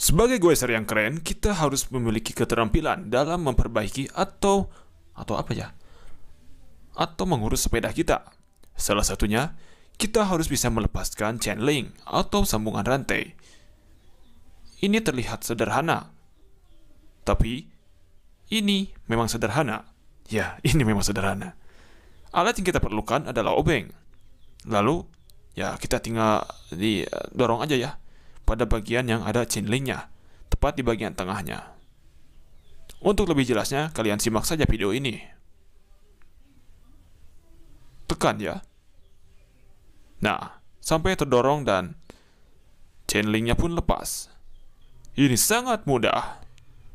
Sebagai goeser yang keren, kita harus memiliki keterampilan dalam memperbaiki atau atau apa ya? Atau mengurus sepeda kita. Salah satunya, kita harus bisa melepaskan chain link atau sambungan rantai. Ini terlihat sederhana. Tapi ini memang sederhana. Ya, ini memang sederhana. Alat yang kita perlukan adalah obeng. Lalu, ya kita tinggal didorong eh, aja ya pada bagian yang ada chain chainlinknya, tepat di bagian tengahnya. Untuk lebih jelasnya, kalian simak saja video ini. Tekan ya. Nah, sampai terdorong dan chain chainlinknya pun lepas. Ini sangat mudah.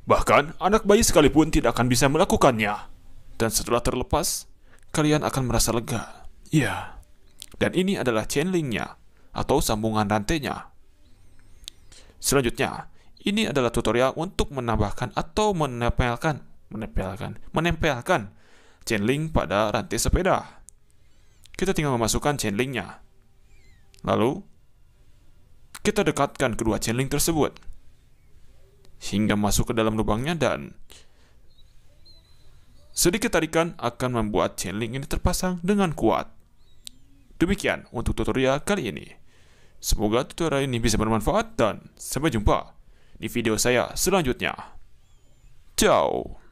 Bahkan, anak bayi sekalipun tidak akan bisa melakukannya. Dan setelah terlepas, kalian akan merasa lega. Ya. Dan ini adalah chain chainlinknya, atau sambungan rantainya. Selanjutnya, ini adalah tutorial untuk menambahkan atau menempelkan, menempelkan, menempelkan chainlink pada rantai sepeda. Kita tinggal memasukkan chainlinknya. Lalu, kita dekatkan kedua chainlink tersebut hingga masuk ke dalam lubangnya dan sedikit tarikan akan membuat chainlink ini terpasang dengan kuat. Demikian untuk tutorial kali ini. Semoga tutorial ini bisa bermanfaat dan sampai jumpa di video saya selanjutnya. Ciao!